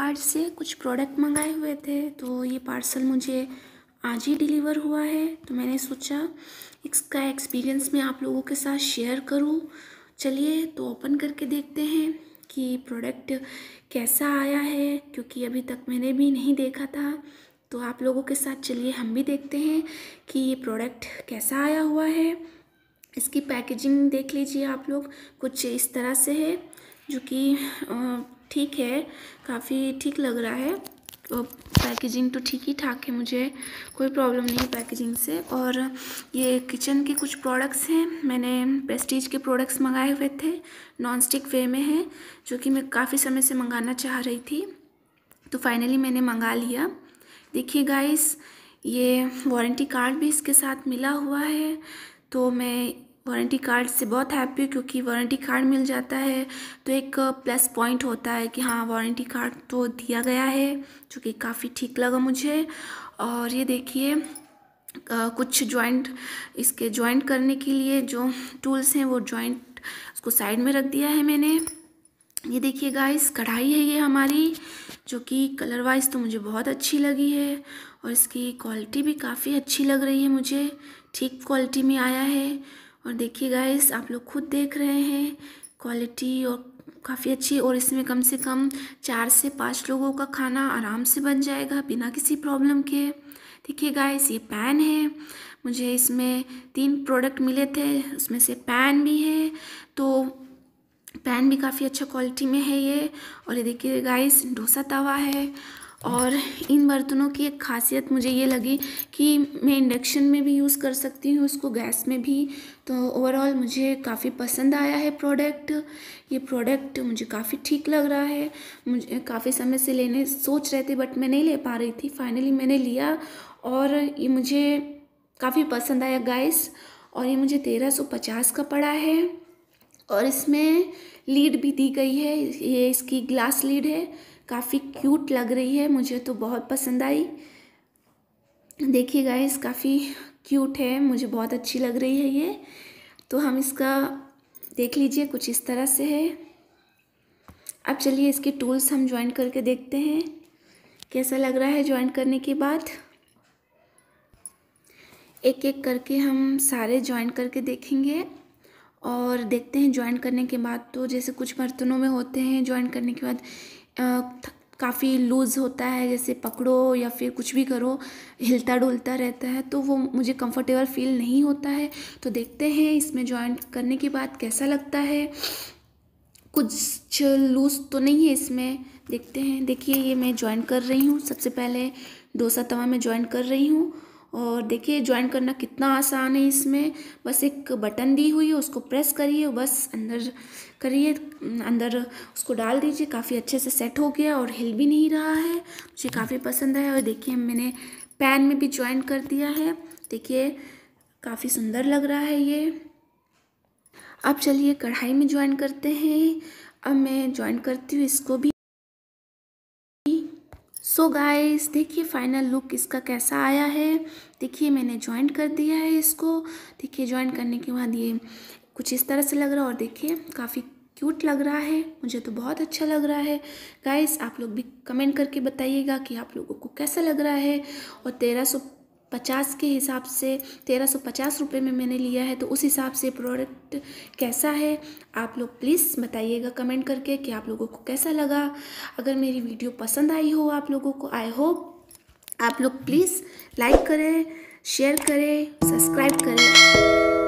फ्लिपकार्ट से कुछ प्रोडक्ट मंगाए हुए थे तो ये पार्सल मुझे आज ही डिलीवर हुआ है तो मैंने सोचा इसका एक्सपीरियंस मैं आप लोगों के साथ शेयर करूँ चलिए तो ओपन करके देखते हैं कि प्रोडक्ट कैसा आया है क्योंकि अभी तक मैंने भी नहीं देखा था तो आप लोगों के साथ चलिए हम भी देखते हैं कि ये प्रोडक्ट कैसा आया हुआ है इसकी पैकेजिंग देख लीजिए आप लोग कुछ इस तरह से है जो कि ठीक है काफ़ी ठीक लग रहा है और पैकेजिंग तो ठीक ही ठाक है मुझे कोई प्रॉब्लम नहीं है पैकेजिंग से और ये किचन के कुछ प्रोडक्ट्स हैं मैंने प्रेस्टीज के प्रोडक्ट्स मंगाए हुए थे नॉन स्टिक वे में हैं जो कि मैं काफ़ी समय से मंगाना चाह रही थी तो फाइनली मैंने मंगा लिया देखिए गाइस ये वारंटी कार्ड भी इसके साथ मिला हुआ है तो मैं वारंटी कार्ड से बहुत हैप्पी हूँ क्योंकि वारंटी कार्ड मिल जाता है तो एक प्लस पॉइंट होता है कि हाँ वारंटी कार्ड तो दिया गया है जो कि काफ़ी ठीक लगा मुझे और ये देखिए कुछ जॉइंट इसके जॉइंट करने के लिए जो टूल्स हैं वो जॉइंट उसको साइड में रख दिया है मैंने ये देखिए गाइस कढ़ाई है ये हमारी जो कि कलर वाइज तो मुझे बहुत अच्छी लगी है और इसकी क्वालिटी भी काफ़ी अच्छी लग रही है मुझे ठीक क्वालिटी में आया है और देखिए गाइस आप लोग खुद देख रहे हैं क्वालिटी और काफ़ी अच्छी और इसमें कम से कम चार से पाँच लोगों का खाना आराम से बन जाएगा बिना किसी प्रॉब्लम के देखिए गाइस ये पैन है मुझे इसमें तीन प्रोडक्ट मिले थे उसमें से पैन भी है तो पैन भी काफ़ी अच्छा क्वालिटी में है ये और ये देखिए गाइस डोसा तवा है और इन बर्तनों की एक खासियत मुझे ये लगी कि मैं इंडक्शन में भी यूज़ कर सकती हूँ उसको गैस में भी तो ओवरऑल मुझे काफ़ी पसंद आया है प्रोडक्ट ये प्रोडक्ट मुझे काफ़ी ठीक लग रहा है मुझे काफ़ी समय से लेने सोच रहे थे बट मैं नहीं ले पा रही थी फाइनली मैंने लिया और ये मुझे काफ़ी पसंद आया गैस और ये मुझे तेरह सौ पचास का पड़ा है और इसमें लीड भी दी गई है ये इसकी ग्लास लीड है काफ़ी क्यूट लग रही है मुझे तो बहुत पसंद आई देखिए गाइस काफ़ी क्यूट है मुझे बहुत अच्छी लग रही है ये तो हम इसका देख लीजिए कुछ इस तरह से है अब चलिए इसके टूल्स हम ज्वाइन करके देखते हैं कैसा लग रहा है ज्वाइन करने के बाद एक एक करके हम सारे ज्वाइन करके देखेंगे और देखते हैं ज्वाइन करने के बाद तो जैसे कुछ बर्तनों में होते हैं ज्वाइन करने के बाद काफ़ी लूज़ होता है जैसे पकड़ो या फिर कुछ भी करो हिलता डुलता रहता है तो वो मुझे कंफर्टेबल फील नहीं होता है तो देखते हैं इसमें ज्वाइन करने के बाद कैसा लगता है कुछ लूज़ तो नहीं है इसमें देखते हैं देखिए ये मैं ज्वाइन कर रही हूँ सबसे पहले डोसा तवा में ज्वाइन कर रही हूँ और देखिए ज्वाइन करना कितना आसान है इसमें बस एक बटन दी हुई है उसको प्रेस करिए बस अंदर करिए अंदर उसको डाल दीजिए काफ़ी अच्छे से सेट हो गया और हिल भी नहीं रहा है मुझे काफ़ी पसंद आया और देखिए मैंने पैन में भी ज्वाइन कर दिया है देखिए काफ़ी सुंदर लग रहा है ये अब चलिए कढ़ाई में ज्वाइन करते हैं अब मैं ज्वाइन करती हूँ इसको भी सो गाइस देखिए फाइनल लुक इसका कैसा आया है देखिए मैंने ज्वाइंट कर दिया है इसको देखिए ज्वाइंट करने के बाद ये कुछ इस तरह से लग रहा है और देखिए काफ़ी क्यूट लग रहा है मुझे तो बहुत अच्छा लग रहा है गाइस आप लोग भी कमेंट करके बताइएगा कि आप लोगों को कैसा लग रहा है और तेरह सौ पचास के हिसाब से तेरह सौ पचास रुपये में मैंने लिया है तो उस हिसाब से प्रोडक्ट कैसा है आप लोग प्लीज़ बताइएगा कमेंट करके कि आप लोगों को कैसा लगा अगर मेरी वीडियो पसंद आई हो आप लोगों को आई होप आप लोग प्लीज़ लाइक करें शेयर करें सब्सक्राइब करें